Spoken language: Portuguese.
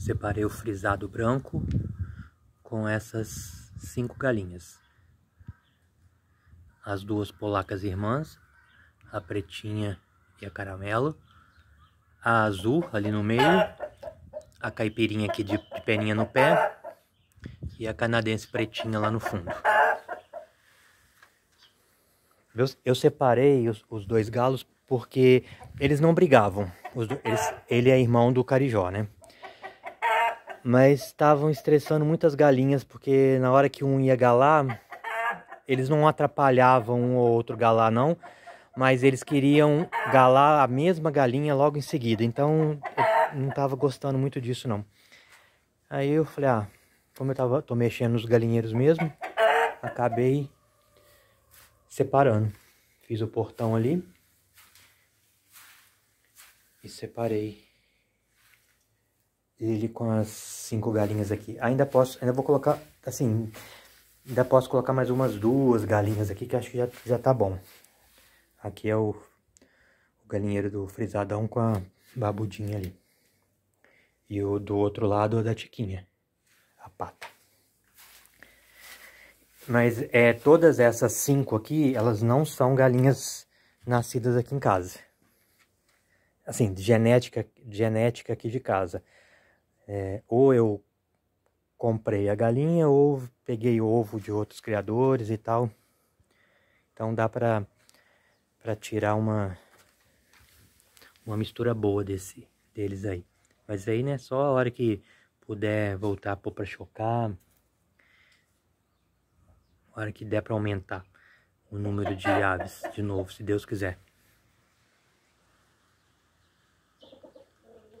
Separei o frisado branco com essas cinco galinhas. As duas polacas irmãs, a pretinha e a caramelo. A azul ali no meio, a caipirinha aqui de, de peninha no pé e a canadense pretinha lá no fundo. Eu, eu separei os, os, dois galos porque eles não brigavam. Os, eles, ele é irmão do Carijó, né? Mas estavam estressando muitas galinhas, porque na hora que um ia galar, eles não atrapalhavam um ou outro galar, não. Mas eles queriam galar a mesma galinha logo em seguida. Então eu não estava gostando muito disso, não. Aí eu falei, ah, como eu tava, tô mexendo nos galinheiros mesmo, acabei separando. Fiz o portão ali e separei ele com as cinco galinhas aqui. Ainda posso, ainda vou colocar, assim, ainda posso colocar mais umas duas galinhas aqui, que acho que já, já tá bom. Aqui é o, o galinheiro do frisadão com a babudinha ali. E o do outro lado é da tiquinha, a pata. Mas é, todas essas cinco aqui, elas não são galinhas nascidas aqui em casa. Assim, genética, genética aqui de casa. É, ou eu comprei a galinha ou peguei ovo de outros criadores e tal. Então dá para para tirar uma uma mistura boa desse deles aí. Mas aí né, só a hora que puder voltar pôr para chocar, a hora que der para aumentar o número de aves de novo, se Deus quiser.